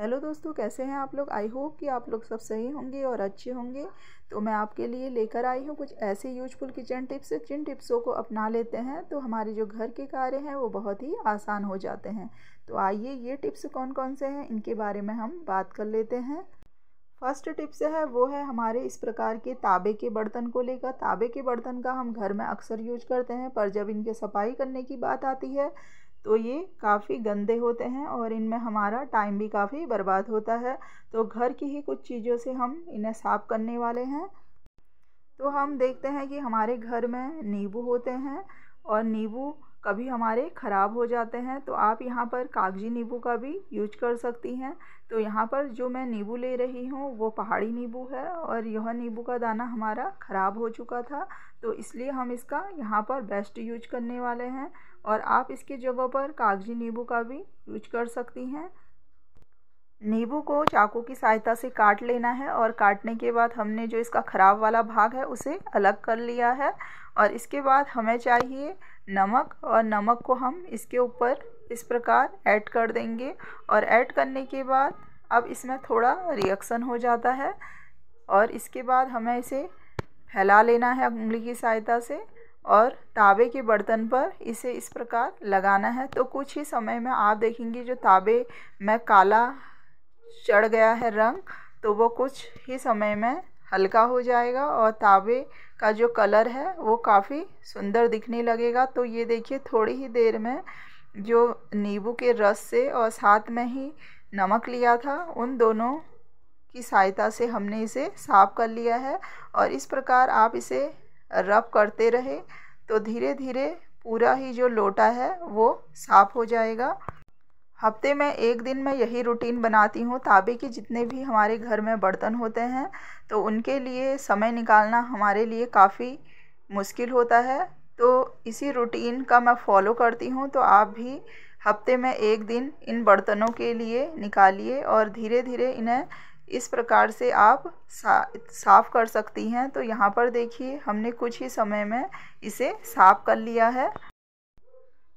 Hello दोस्तों कैसे हैं आप लोग आई होप कि आप लोग सब सही होंगे और अच्छे होंगे तो मैं आपके लिए लेकर आई हूँ कुछ ऐसे यूजफुल किचन टिप्स जिन टिप्सों को अपना लेते हैं तो हमारे जो घर के कार्य हैं वो बहुत ही आसान हो जाते हैं तो आइए ये टिप्स कौन कौन से हैं इनके बारे में हम बात कर लेते हैं फर्स्ट टिप्स है वो है हमारे इस प्रकार के ताबे के बर्तन को लेकर ताबे के बर्तन का हम घर में अक्सर यूज करते हैं पर जब इनके सफाई करने की बात आती है तो ये काफ़ी गंदे होते हैं और इनमें हमारा टाइम भी काफ़ी बर्बाद होता है तो घर की ही कुछ चीज़ों से हम इन्हें साफ़ करने वाले हैं तो हम देखते हैं कि हमारे घर में नींबू होते हैं और नींबू कभी हमारे ख़राब हो जाते हैं तो आप यहाँ पर कागज़ी नींबू का भी यूज कर सकती हैं तो यहाँ पर जो मैं नींबू ले रही हूँ वो पहाड़ी नींबू है और यह नींबू का दाना हमारा ख़राब हो चुका था तो इसलिए हम इसका यहाँ पर बेस्ट यूज करने वाले हैं और आप इसके जगह पर कागज़ी नींबू का भी यूज कर सकती हैं नींबू को चाकू की सहायता से काट लेना है और काटने के बाद हमने जो इसका ख़राब वाला भाग है उसे अलग कर लिया है और इसके बाद हमें चाहिए नमक और नमक को हम इसके ऊपर इस प्रकार ऐड कर देंगे और ऐड करने के बाद अब इसमें थोड़ा रिएक्शन हो जाता है और इसके बाद हमें इसे फैला लेना है उंगली की सहायता से और ताबे के बर्तन पर इसे इस प्रकार लगाना है तो कुछ ही समय में आप देखेंगे जो ताबे में काला चढ़ गया है रंग तो वो कुछ ही समय में हल्का हो जाएगा और तावे का जो कलर है वो काफ़ी सुंदर दिखने लगेगा तो ये देखिए थोड़ी ही देर में जो नींबू के रस से और साथ में ही नमक लिया था उन दोनों की सहायता से हमने इसे साफ़ कर लिया है और इस प्रकार आप इसे रब करते रहे तो धीरे धीरे पूरा ही जो लोटा है वो साफ़ हो जाएगा हफ्ते में एक दिन मैं यही रूटीन बनाती हूँ ताबे की जितने भी हमारे घर में बर्तन होते हैं तो उनके लिए समय निकालना हमारे लिए काफ़ी मुश्किल होता है तो इसी रूटीन का मैं फॉलो करती हूँ तो आप भी हफ्ते में एक दिन इन बर्तनों के लिए निकालिए और धीरे धीरे इन्हें इस प्रकार से आप सा, साफ़ कर सकती हैं तो यहाँ पर देखिए हमने कुछ ही समय में इसे साफ़ कर लिया है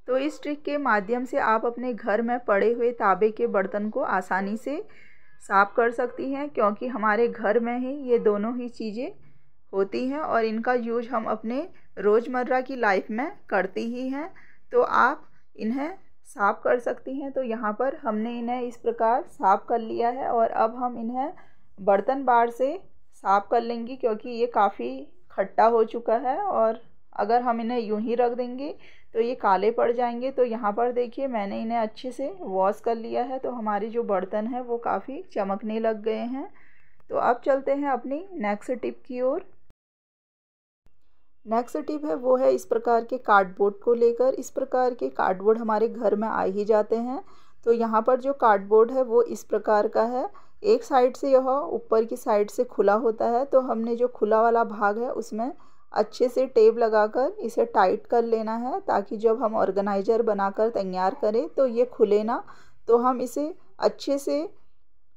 तो इस ट्रिक के माध्यम से आप अपने घर में पड़े हुए ताबे के बर्तन को आसानी से साफ़ कर सकती हैं क्योंकि हमारे घर में ही ये दोनों ही चीज़ें होती हैं और इनका यूज हम अपने रोज़मर्रा की लाइफ में करती ही हैं तो आप इन्हें साफ़ कर सकती हैं तो यहाँ पर हमने इन्हें इस प्रकार साफ़ कर लिया है और अब हम इन्हें बर्तन बार से साफ़ कर लेंगी क्योंकि ये काफ़ी खट्टा हो चुका है और अगर हम इन्हें यूं ही रख देंगे तो ये काले पड़ जाएंगे तो यहाँ पर देखिए मैंने इन्हें अच्छे से वॉश कर लिया है तो हमारे जो बर्तन है वो काफ़ी चमकने लग गए हैं तो अब चलते हैं अपनी नेक्स्ट टिप की ओर नेक्स्ट टिप है वो है इस प्रकार के कार्डबोर्ड को लेकर इस प्रकार के कार्डबोर्ड हमारे घर में आ ही जाते हैं तो यहाँ पर जो कार्डबोर्ड है वो इस प्रकार का है एक साइड से यह ऊपर की साइड से खुला होता है तो हमने जो खुला वाला भाग है उसमें अच्छे से टेप लगाकर इसे टाइट कर लेना है ताकि जब हम ऑर्गेनाइजर बनाकर तैयार करें तो ये खुले ना तो हम इसे अच्छे से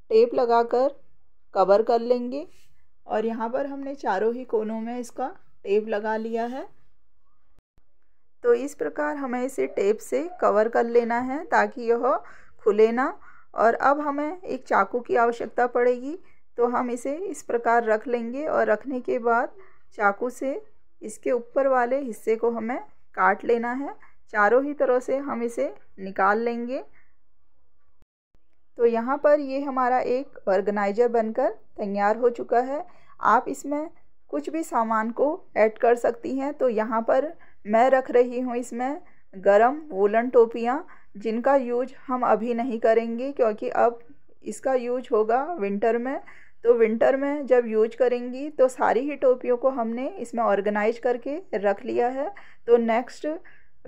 टेप लगाकर कवर कर लेंगे और यहाँ पर हमने चारों ही कोनों में इसका टेप लगा लिया है तो इस प्रकार हमें इसे टेप से कवर कर लेना है ताकि यह खुले ना और अब हमें एक चाकू की आवश्यकता पड़ेगी तो हम इसे इस प्रकार रख लेंगे और रखने के बाद चाकू से इसके ऊपर वाले हिस्से को हमें काट लेना है चारों ही तरह से हम इसे निकाल लेंगे तो यहाँ पर ये हमारा एक ऑर्गेनाइजर बनकर तैयार हो चुका है आप इसमें कुछ भी सामान को ऐड कर सकती हैं तो यहाँ पर मैं रख रही हूँ इसमें गरम वोलन टोपियाँ जिनका यूज हम अभी नहीं करेंगे क्योंकि अब इसका यूज होगा विंटर में तो विंटर में जब यूज करेंगी तो सारी ही टोपियों को हमने इसमें ऑर्गेनाइज करके रख लिया है तो नेक्स्ट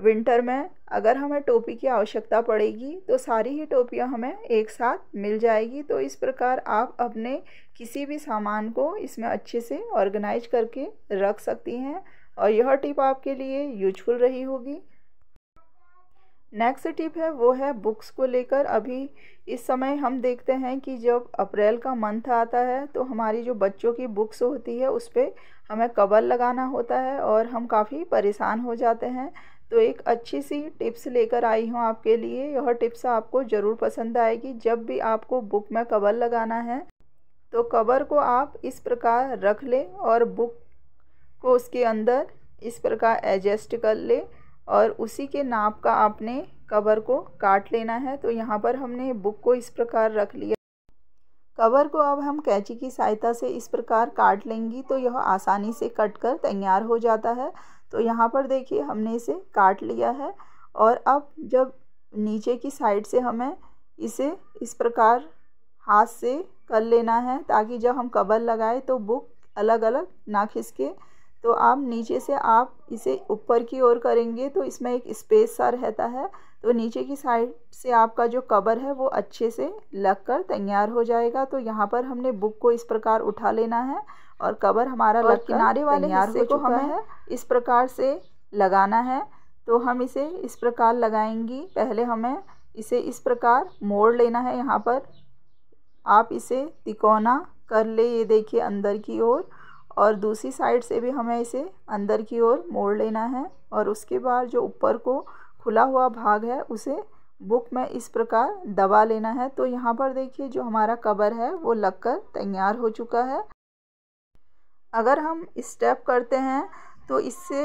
विंटर में अगर हमें टोपी की आवश्यकता पड़ेगी तो सारी ही टोपियाँ हमें एक साथ मिल जाएगी तो इस प्रकार आप अपने किसी भी सामान को इसमें अच्छे से ऑर्गेनाइज करके रख सकती हैं और यह टिप आपके लिए यूजफुल रही होगी नेक्स्ट टिप है वो है बुक्स को लेकर अभी इस समय हम देखते हैं कि जब अप्रैल का मंथ आता है तो हमारी जो बच्चों की बुक्स होती है उस पर हमें कवर लगाना होता है और हम काफ़ी परेशान हो जाते हैं तो एक अच्छी सी टिप्स लेकर आई हूँ आपके लिए यह टिप्स आपको ज़रूर पसंद आएगी जब भी आपको बुक में कवर लगाना है तो कवर को आप इस प्रकार रख लें और बुक को उसके अंदर इस प्रकार एडजस्ट कर लें और उसी के नाप का आपने कवर को काट लेना है तो यहाँ पर हमने बुक को इस प्रकार रख लिया कवर को अब हम कैंची की सहायता से इस प्रकार काट लेंगी तो यह आसानी से कट कर तैयार हो जाता है तो यहाँ पर देखिए हमने इसे काट लिया है और अब जब नीचे की साइड से हमें इसे इस प्रकार हाथ से कर लेना है ताकि जब हम कवर लगाए तो बुक अलग अलग ना खिसके तो आप नीचे से आप इसे ऊपर की ओर करेंगे तो इसमें एक स्पेस सा रहता है तो नीचे की साइड से आपका जो कवर है वो अच्छे से लग कर तैयार हो जाएगा तो यहाँ पर हमने बुक को इस प्रकार उठा लेना है और कवर हमारा लग किनारे वाले हिस्से को हमें है। इस प्रकार से लगाना है तो हम इसे इस प्रकार लगाएंगी पहले हमें इसे इस प्रकार मोड़ लेना है यहाँ पर आप इसे तिकोना कर ले ये देखिए अंदर की ओर और दूसरी साइड से भी हमें इसे अंदर की ओर मोड़ लेना है और उसके बाद जो ऊपर को खुला हुआ भाग है उसे बुक में इस प्रकार दबा लेना है तो यहाँ पर देखिए जो हमारा कवर है वो लगकर तैयार हो चुका है अगर हम स्टेप करते हैं तो इससे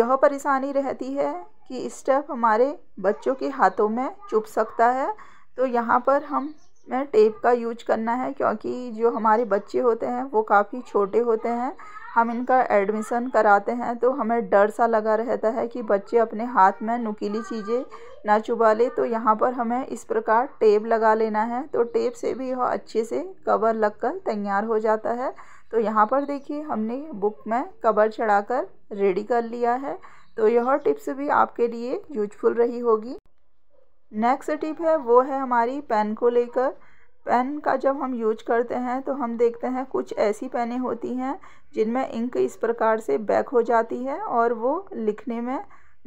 यह परेशानी रहती है कि स्टेप हमारे बच्चों के हाथों में चुप सकता है तो यहाँ पर हम में टेप का यूज करना है क्योंकि जो हमारे बच्चे होते हैं वो काफ़ी छोटे होते हैं हम इनका एडमिशन कराते हैं तो हमें डर सा लगा रहता है कि बच्चे अपने हाथ में नुकीली चीज़ें ना चुबा ले तो यहाँ पर हमें इस प्रकार टेप लगा लेना है तो टेप से भी वह अच्छे से कवर लगकर तैयार हो जाता है तो यहाँ पर देखिए हमने बुक में कवर चढ़ाकर रेडी कर लिया है तो यह टिप्स भी आपके लिए यूजफुल रही होगी नेक्स्ट टिप है वो है हमारी पेन को लेकर पेन का जब हम यूज करते हैं तो हम देखते हैं कुछ ऐसी पेनें होती हैं जिनमें इंक इस प्रकार से बैक हो जाती है और वो लिखने में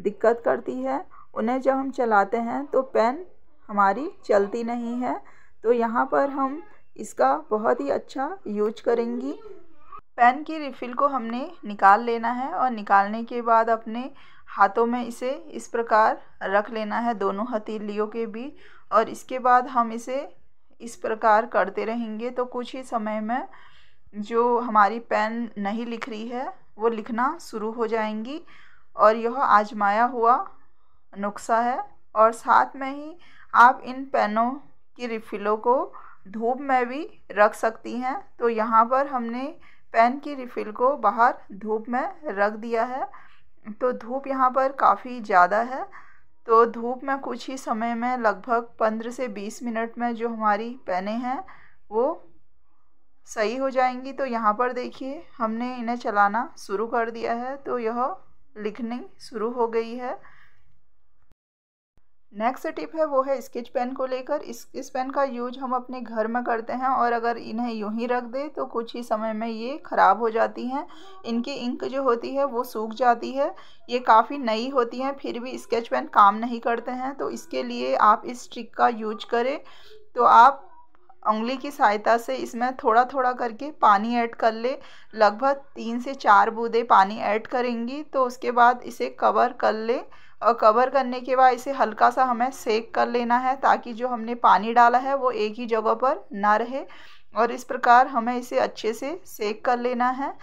दिक्कत करती है उन्हें जब हम चलाते हैं तो पेन हमारी चलती नहीं है तो यहाँ पर हम इसका बहुत ही अच्छा यूज करेंगी पेन की रिफ़िल को हमने निकाल लेना है और निकालने के बाद अपने हाथों में इसे इस प्रकार रख लेना है दोनों हथेलियों के बीच और इसके बाद हम इसे इस प्रकार करते रहेंगे तो कुछ ही समय में जो हमारी पेन नहीं लिख रही है वो लिखना शुरू हो जाएंगी और यह आजमाया हुआ नुस्खा है और साथ में ही आप इन पेनों की रिफ़िलों को धूप में भी रख सकती हैं तो यहाँ पर हमने पेन की रिफ़िल को बाहर धूप में रख दिया है तो धूप यहाँ पर काफ़ी ज़्यादा है तो धूप में कुछ ही समय में लगभग पंद्रह से बीस मिनट में जो हमारी पैने हैं वो सही हो जाएंगी तो यहाँ पर देखिए हमने इन्हें चलाना शुरू कर दिया है तो यह लिखनी शुरू हो गई है नेक्स्ट टिप है वो है स्केच पेन को लेकर इस इस पेन का यूज हम अपने घर में करते हैं और अगर इन्हें यूं ही रख दें तो कुछ ही समय में ये ख़राब हो जाती हैं इनकी इंक जो होती है वो सूख जाती है ये काफ़ी नई होती हैं फिर भी स्केच पेन काम नहीं करते हैं तो इसके लिए आप इस ट्रिक का यूज करें तो आप उंगली की सहायता से इसमें थोड़ा थोड़ा करके पानी ऐड कर ले लगभग तीन से चार बूंदे पानी ऐड करेंगी तो उसके बाद इसे कवर कर ले कवर करने के बाद इसे हल्का सा हमें सेक कर लेना है ताकि जो हमने पानी डाला है वो एक ही जगह पर ना रहे और इस प्रकार हमें इसे अच्छे से सेक कर लेना है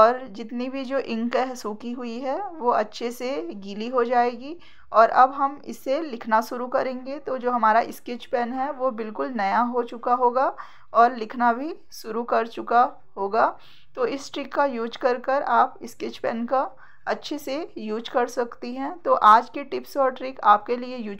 और जितनी भी जो इंक है सूखी हुई है वो अच्छे से गीली हो जाएगी और अब हम इसे लिखना शुरू करेंगे तो जो हमारा स्केच पेन है वो बिल्कुल नया हो चुका होगा और लिखना भी शुरू कर चुका होगा तो इस ट्रिक का यूज कर कर आप स्केच पेन का अच्छे से यूज कर सकती हैं तो आज के टिप्स और ट्रिक आपके लिए यूज